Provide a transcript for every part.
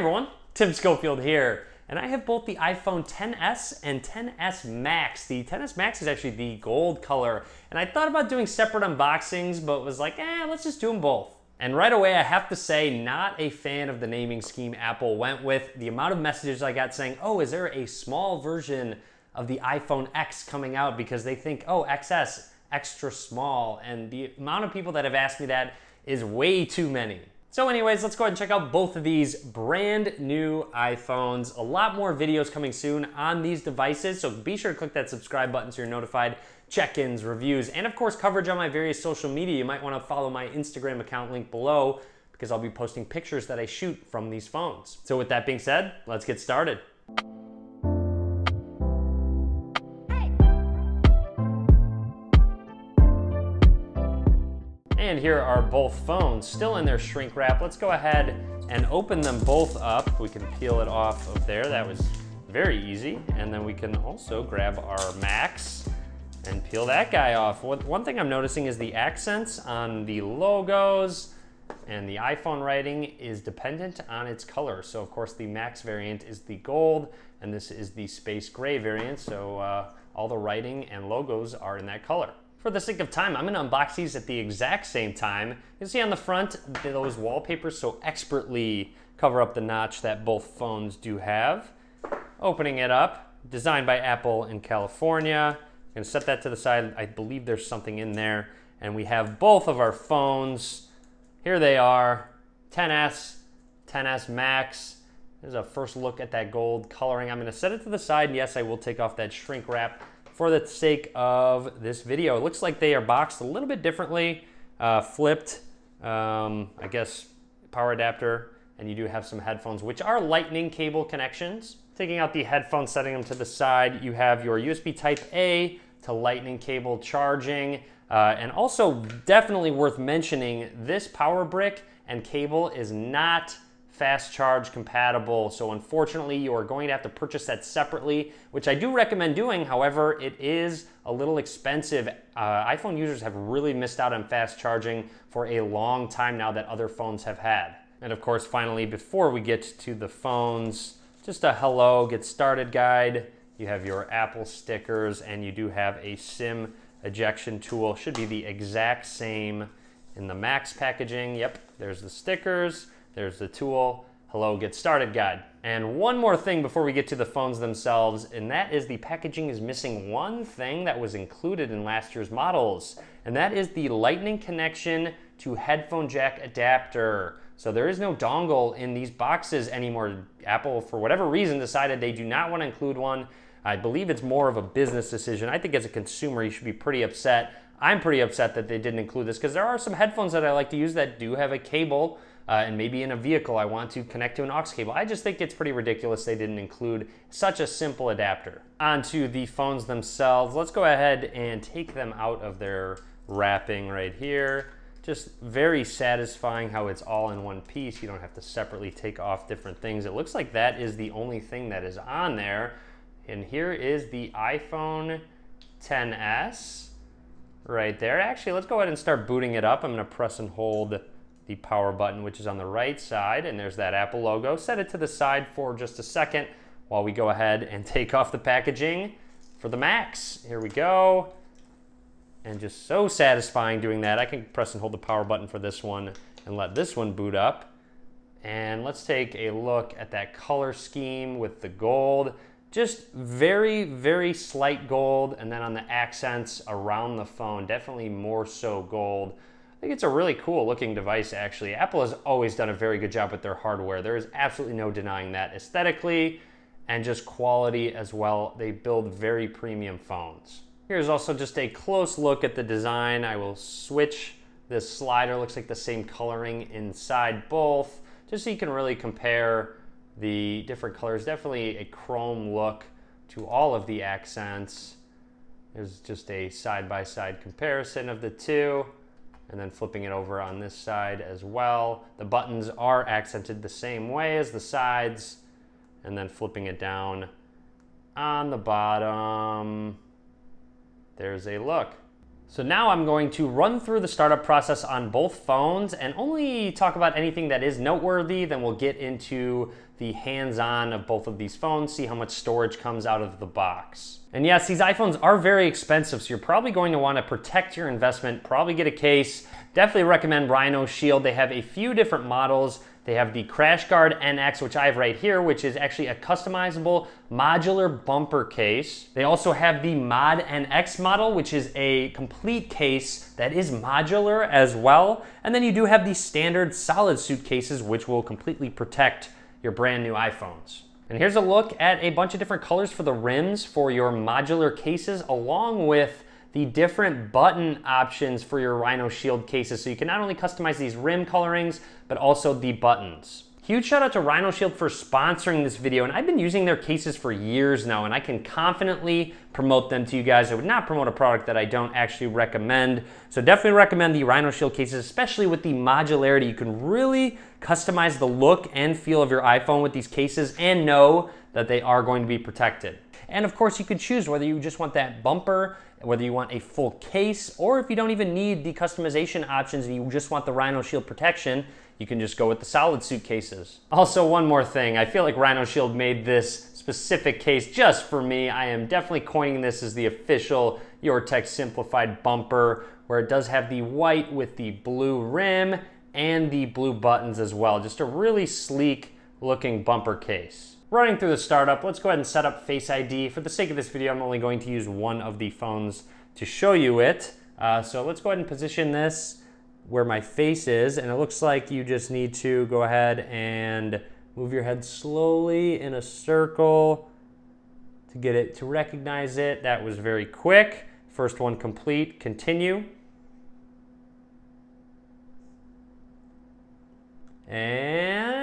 everyone, Tim Schofield here, and I have both the iPhone 10s and 10s Max. The 10s Max is actually the gold color, and I thought about doing separate unboxings, but was like, eh, let's just do them both. And right away, I have to say, not a fan of the naming scheme Apple went with. The amount of messages I got saying, oh, is there a small version of the iPhone X coming out because they think, oh, XS, extra small. And the amount of people that have asked me that is way too many. So anyways, let's go ahead and check out both of these brand new iPhones. A lot more videos coming soon on these devices, so be sure to click that subscribe button so you're notified check-ins, reviews, and of course coverage on my various social media. You might wanna follow my Instagram account link below because I'll be posting pictures that I shoot from these phones. So with that being said, let's get started. And here are both phones still in their shrink wrap. Let's go ahead and open them both up. We can peel it off of there. That was very easy. And then we can also grab our Max and peel that guy off. One thing I'm noticing is the accents on the logos and the iPhone writing is dependent on its color. So of course the Max variant is the gold and this is the space gray variant. So uh, all the writing and logos are in that color. For the sake of time, I'm gonna unbox these at the exact same time. You see on the front, those wallpapers so expertly cover up the notch that both phones do have. Opening it up, designed by Apple in California. gonna set that to the side. I believe there's something in there. And we have both of our phones. Here they are, 10S, 10S Max. There's a first look at that gold coloring. I'm gonna set it to the side. Yes, I will take off that shrink wrap for the sake of this video. It looks like they are boxed a little bit differently, uh, flipped, um, I guess power adapter, and you do have some headphones, which are lightning cable connections. Taking out the headphones, setting them to the side, you have your USB type A to lightning cable charging, uh, and also definitely worth mentioning, this power brick and cable is not fast charge compatible. So unfortunately, you are going to have to purchase that separately, which I do recommend doing. However, it is a little expensive. Uh, iPhone users have really missed out on fast charging for a long time now that other phones have had. And of course, finally, before we get to the phones, just a hello, get started guide. You have your Apple stickers and you do have a SIM ejection tool. Should be the exact same in the Max packaging. Yep, there's the stickers. There's the tool, hello, get started guide. And one more thing before we get to the phones themselves, and that is the packaging is missing one thing that was included in last year's models, and that is the lightning connection to headphone jack adapter. So there is no dongle in these boxes anymore. Apple, for whatever reason, decided they do not want to include one. I believe it's more of a business decision. I think as a consumer, you should be pretty upset. I'm pretty upset that they didn't include this because there are some headphones that I like to use that do have a cable uh, and maybe in a vehicle I want to connect to an aux cable. I just think it's pretty ridiculous they didn't include such a simple adapter. Onto the phones themselves, let's go ahead and take them out of their wrapping right here. Just very satisfying how it's all in one piece. You don't have to separately take off different things. It looks like that is the only thing that is on there. And here is the iPhone 10s right there. Actually, let's go ahead and start booting it up. I'm gonna press and hold the power button, which is on the right side, and there's that Apple logo. Set it to the side for just a second while we go ahead and take off the packaging for the Max. Here we go. And just so satisfying doing that. I can press and hold the power button for this one and let this one boot up. And let's take a look at that color scheme with the gold. Just very, very slight gold. And then on the accents around the phone, definitely more so gold. I think it's a really cool looking device, actually. Apple has always done a very good job with their hardware. There is absolutely no denying that aesthetically and just quality as well. They build very premium phones. Here's also just a close look at the design. I will switch this slider. Looks like the same coloring inside both, just so you can really compare the different colors. Definitely a chrome look to all of the accents. There's just a side-by-side -side comparison of the two and then flipping it over on this side as well. The buttons are accented the same way as the sides and then flipping it down on the bottom. There's a look. So now I'm going to run through the startup process on both phones and only talk about anything that is noteworthy. Then we'll get into the hands-on of both of these phones, see how much storage comes out of the box. And yes, these iPhones are very expensive, so you're probably going to want to protect your investment, probably get a case. Definitely recommend Rhino Shield. They have a few different models they have the CrashGuard NX, which I have right here, which is actually a customizable modular bumper case. They also have the Mod NX model, which is a complete case that is modular as well. And then you do have the standard solid suitcases, which will completely protect your brand new iPhones. And here's a look at a bunch of different colors for the rims for your modular cases, along with the different button options for your Rhino Shield cases. So you can not only customize these rim colorings, but also the buttons. Huge shout out to Rhino Shield for sponsoring this video, and I've been using their cases for years now, and I can confidently promote them to you guys. I would not promote a product that I don't actually recommend. So definitely recommend the Rhino Shield cases, especially with the modularity. You can really customize the look and feel of your iPhone with these cases and know that they are going to be protected. And of course, you can choose whether you just want that bumper whether you want a full case or if you don't even need the customization options and you just want the Rhino Shield protection, you can just go with the solid suitcases. Also, one more thing, I feel like Rhino Shield made this specific case just for me. I am definitely coining this as the official Your Simplified bumper, where it does have the white with the blue rim and the blue buttons as well. Just a really sleek looking bumper case running through the startup, let's go ahead and set up Face ID. For the sake of this video, I'm only going to use one of the phones to show you it. Uh, so let's go ahead and position this where my face is, and it looks like you just need to go ahead and move your head slowly in a circle to get it to recognize it. That was very quick. First one complete, continue. And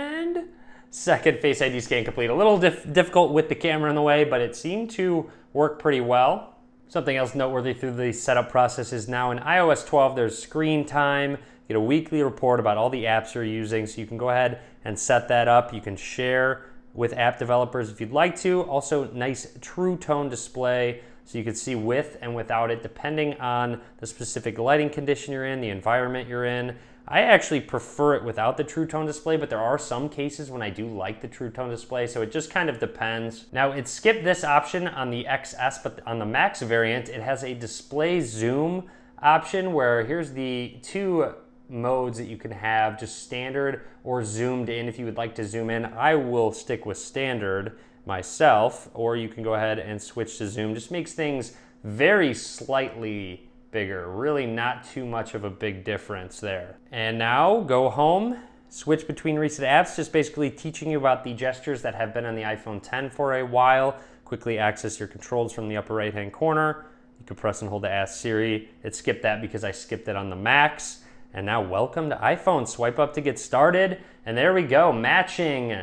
second Face ID scan complete. A little dif difficult with the camera in the way, but it seemed to work pretty well. Something else noteworthy through the setup process is now in iOS 12, there's screen time. You get a weekly report about all the apps you're using, so you can go ahead and set that up. You can share with app developers if you'd like to. Also, nice true tone display, so you can see with and without it, depending on the specific lighting condition you're in, the environment you're in. I actually prefer it without the True Tone display, but there are some cases when I do like the True Tone display, so it just kind of depends. Now, it skipped this option on the XS, but on the Max variant, it has a display zoom option where here's the two modes that you can have, just standard or zoomed in if you would like to zoom in. I will stick with standard myself, or you can go ahead and switch to zoom. Just makes things very slightly bigger. Really not too much of a big difference there. And now go home, switch between recent apps, just basically teaching you about the gestures that have been on the iPhone 10 for a while. Quickly access your controls from the upper right hand corner. You can press and hold the Ask Siri. It skipped that because I skipped it on the Macs. And now welcome to iPhone. Swipe up to get started. And there we go, matching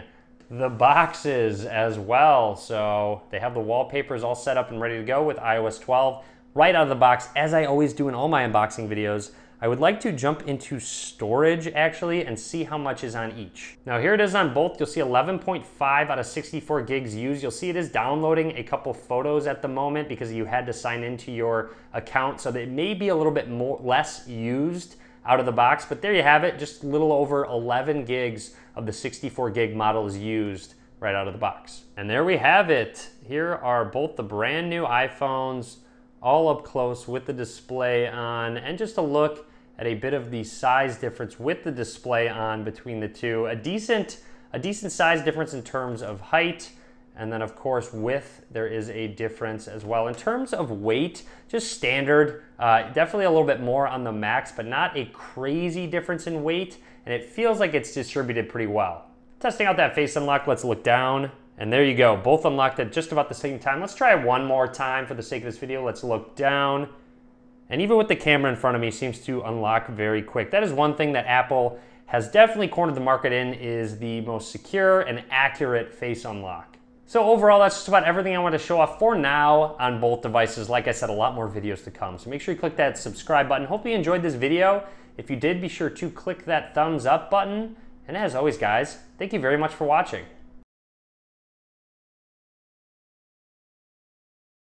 the boxes as well. So they have the wallpapers all set up and ready to go with iOS 12 right out of the box, as I always do in all my unboxing videos, I would like to jump into storage actually and see how much is on each. Now here it is on both. You'll see 11.5 out of 64 gigs used. You'll see it is downloading a couple photos at the moment because you had to sign into your account. So it may be a little bit more less used out of the box, but there you have it. Just a little over 11 gigs of the 64 gig model is used right out of the box. And there we have it. Here are both the brand new iPhones all up close with the display on and just a look at a bit of the size difference with the display on between the two. A decent, a decent size difference in terms of height, and then of course width, there is a difference as well. In terms of weight, just standard, uh, definitely a little bit more on the Max, but not a crazy difference in weight, and it feels like it's distributed pretty well. Testing out that face unlock, let's look down. And there you go, both unlocked at just about the same time. Let's try it one more time for the sake of this video. Let's look down. And even with the camera in front of me, seems to unlock very quick. That is one thing that Apple has definitely cornered the market in is the most secure and accurate face unlock. So overall, that's just about everything I want to show off for now on both devices. Like I said, a lot more videos to come. So make sure you click that subscribe button. Hope you enjoyed this video. If you did, be sure to click that thumbs up button. And as always, guys, thank you very much for watching.